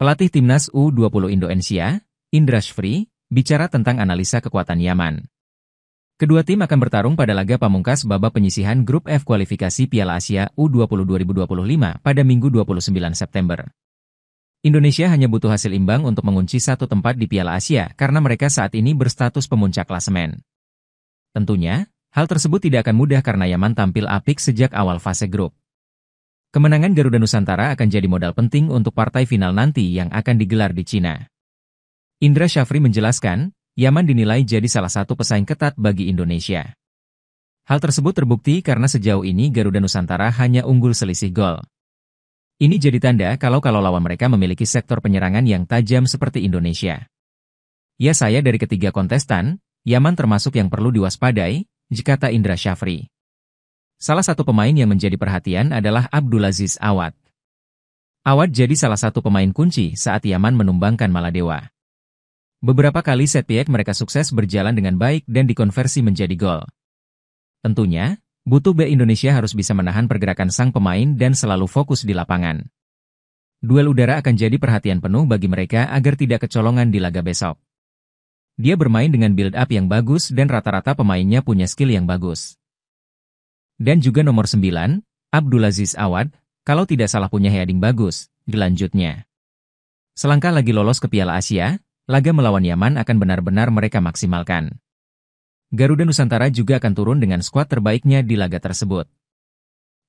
Pelatih timnas U20 Indonesia, Indra Shfri, bicara tentang analisa kekuatan Yaman. Kedua tim akan bertarung pada laga pamungkas babak penyisihan grup F kualifikasi Piala Asia U20 2025 pada Minggu 29 September. Indonesia hanya butuh hasil imbang untuk mengunci satu tempat di Piala Asia karena mereka saat ini berstatus pemuncak klasemen. Tentunya, hal tersebut tidak akan mudah karena Yaman tampil apik sejak awal fase grup. Kemenangan Garuda Nusantara akan jadi modal penting untuk partai final nanti yang akan digelar di Cina. Indra Syafri menjelaskan, Yaman dinilai jadi salah satu pesaing ketat bagi Indonesia. Hal tersebut terbukti karena sejauh ini Garuda Nusantara hanya unggul selisih gol. Ini jadi tanda kalau-kalau lawan mereka memiliki sektor penyerangan yang tajam seperti Indonesia. Ya saya dari ketiga kontestan, Yaman termasuk yang perlu diwaspadai, jika tak Indra Syafri. Salah satu pemain yang menjadi perhatian adalah Abdulaziz Awad. Awad jadi salah satu pemain kunci saat Yaman menumbangkan Maladewa. Beberapa kali set piek mereka sukses berjalan dengan baik dan dikonversi menjadi gol. Tentunya, butuh B Indonesia harus bisa menahan pergerakan sang pemain dan selalu fokus di lapangan. Duel udara akan jadi perhatian penuh bagi mereka agar tidak kecolongan di laga besok. Dia bermain dengan build up yang bagus dan rata-rata pemainnya punya skill yang bagus dan juga nomor 9, Abdulaziz Awad, kalau tidak salah punya heading bagus, dilanjutnya. Selangkah lagi lolos ke Piala Asia, laga melawan Yaman akan benar-benar mereka maksimalkan. Garuda Nusantara juga akan turun dengan skuad terbaiknya di laga tersebut.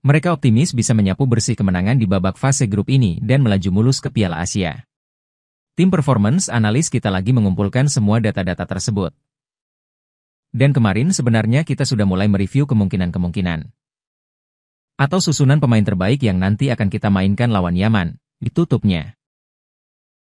Mereka optimis bisa menyapu bersih kemenangan di babak fase grup ini dan melaju mulus ke Piala Asia. Tim performance analis kita lagi mengumpulkan semua data-data tersebut, dan kemarin sebenarnya kita sudah mulai mereview kemungkinan-kemungkinan. Atau susunan pemain terbaik yang nanti akan kita mainkan lawan Yaman, ditutupnya.